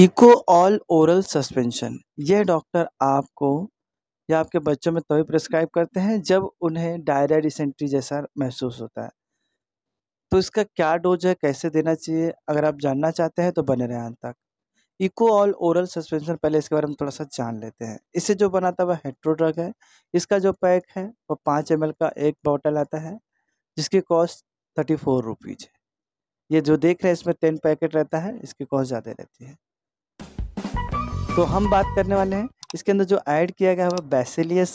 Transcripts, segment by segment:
eco all oral suspension ये doctor आपको या आपके बच्चों में तभी तो प्रिस्क्राइब करते हैं जब उन्हें डायरिया डिसेंट्री जैसा महसूस होता है तो इसका क्या डोज है कैसे देना चाहिए अगर आप जानना चाहते हैं तो बने रहें अंत तक इको ऑल ओरल सस्पेंशन पहले इसके बारे में थोड़ा सा जान लेते हैं इसे जो बनाता है वह हेट्रो ड्रग है इसका जो पैक है वह पाँच एम का एक बॉटल आता है जिसकी कॉस्ट थर्टी फोर रुपीज़ है ये जो देख रहे हैं इसमें टेन पैकेट रहता है इसकी कॉस्ट ज़्यादा रहती है तो हम बात करने वाले हैं इसके अंदर जो ऐड किया गया है वह bacillus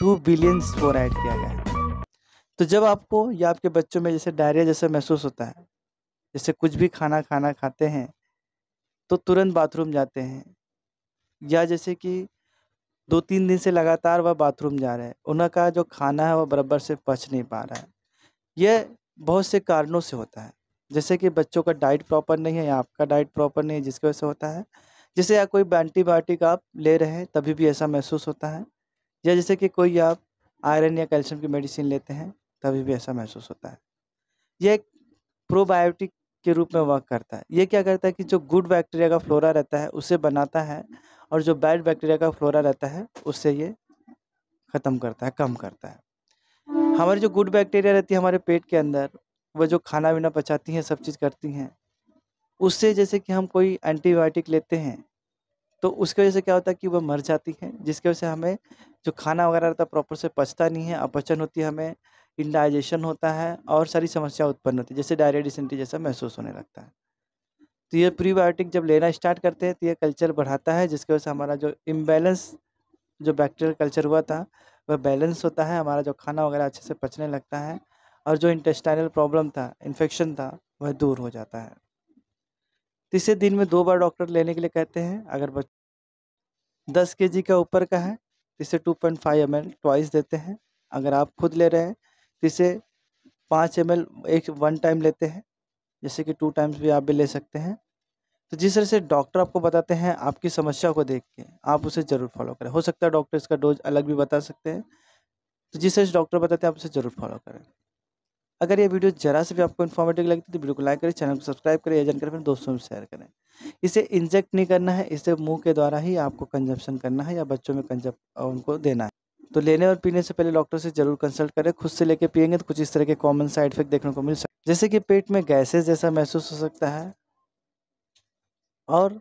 two billion spore add किया गया है तो जब आपको या आपके बच्चों में जैसे डायरिया जैसा महसूस होता है जैसे कुछ भी खाना खाना खाते हैं तो तुरंत बाथरूम जाते हैं या जैसे कि दो तीन दिन से लगातार वह बाथरूम जा रहे हैं उनका जो खाना है वह बराबर से पच नहीं पा रहा है यह बहुत से कारणों से होता है जैसे कि बच्चों का डाइट प्रॉपर नहीं है या आपका डाइट प्रॉपर नहीं है जिसकी वजह से होता है जैसे या कोई एंटीबायोटिक आप ले रहे हैं तभी भी ऐसा महसूस होता है या जैसे कि कोई आप आयरन या कैल्शियम की मेडिसिन लेते हैं तभी भी ऐसा महसूस होता है यह एक प्रोबायोटिक के रूप में वर्क करता है ये क्या करता है कि जो गुड बैक्टीरिया का फ्लोरा रहता है उसे बनाता है और जो बैड बैक्टीरिया का फ्लोरा रहता है उससे ये ख़त्म करता है कम करता है हमारी जो गुड बैक्टीरिया रहती है हमारे पेट के अंदर वह जो खाना पीना पचाती हैं सब चीज़ करती हैं उससे जैसे कि हम कोई एंटीबायोटिक लेते हैं तो उसकी वजह से क्या होता है कि वह मर जाती है जिसकी वजह से हमें जो खाना वगैरह रहता है प्रॉपर से पचता नहीं है अपचन होती है हमें इंडाइजेशन होता है और सारी समस्या उत्पन्न होती है जैसे डायरिया डिसेंट्री जैसा महसूस होने लगता है तो ये प्रीबायोटिक जब लेना स्टार्ट करते हैं तो ये कल्चर बढ़ाता है जिसकी वजह से हमारा जो इम्बेलेंस जो बैक्टीरियल कल्चर हुआ था वह बैलेंस होता है हमारा जो खाना वगैरह अच्छे से पचने लगता है और जो इंटेस्टाइनल प्रॉब्लम था इन्फेक्शन था वह दूर हो जाता है इसे दिन में दो बार डॉक्टर लेने के लिए कहते हैं अगर बच्चा दस के जी का ऊपर का है तो इसे two point five M L twice देते हैं अगर आप खुद ले रहे हैं तो इसे पाँच एम एल एक वन टाइम लेते हैं जैसे कि टू टाइम्स भी आप भी ले सकते हैं तो जिस तरह से डॉक्टर आपको बताते हैं आपकी समस्या को देख के आप उसे ज़रूर फॉलो करें हो सकता है डॉक्टर इसका डोज अलग भी बता सकते हैं तो जिस तरह से डॉक्टर बताते हैं आप उसे ज़रूर फॉलो करें अगर ये वीडियो जरा से भी आपको इन्फॉर्मेटिव लगती है तो वीडियो को लाइक करें चैनल को सब्सक्राइब करें या जानकारी अपने दोस्तों में शेयर करें इसे इंजेक्ट नहीं करना है इसे मुंह के द्वारा ही आपको कंजप्शन करना है या बच्चों में कंजप उनको देना है तो लेने और पीने से पहले डॉक्टर से जरूर कंसल्ट करें खुद से लेके पियेंगे तो कुछ इस तरह के कॉमन साइड इफेक्ट देखने को मिल सकते जैसे कि पेट में गैसेज जैसा महसूस हो सकता है और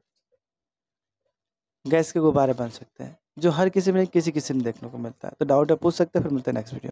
गैस के गुब्बारे बन सकते हैं जो हर किसी में किसी किसी में देखने को मिलता है तो डाउट है पूछ सकते हैं फिर मिलते हैं नेक्स्ट वीडियो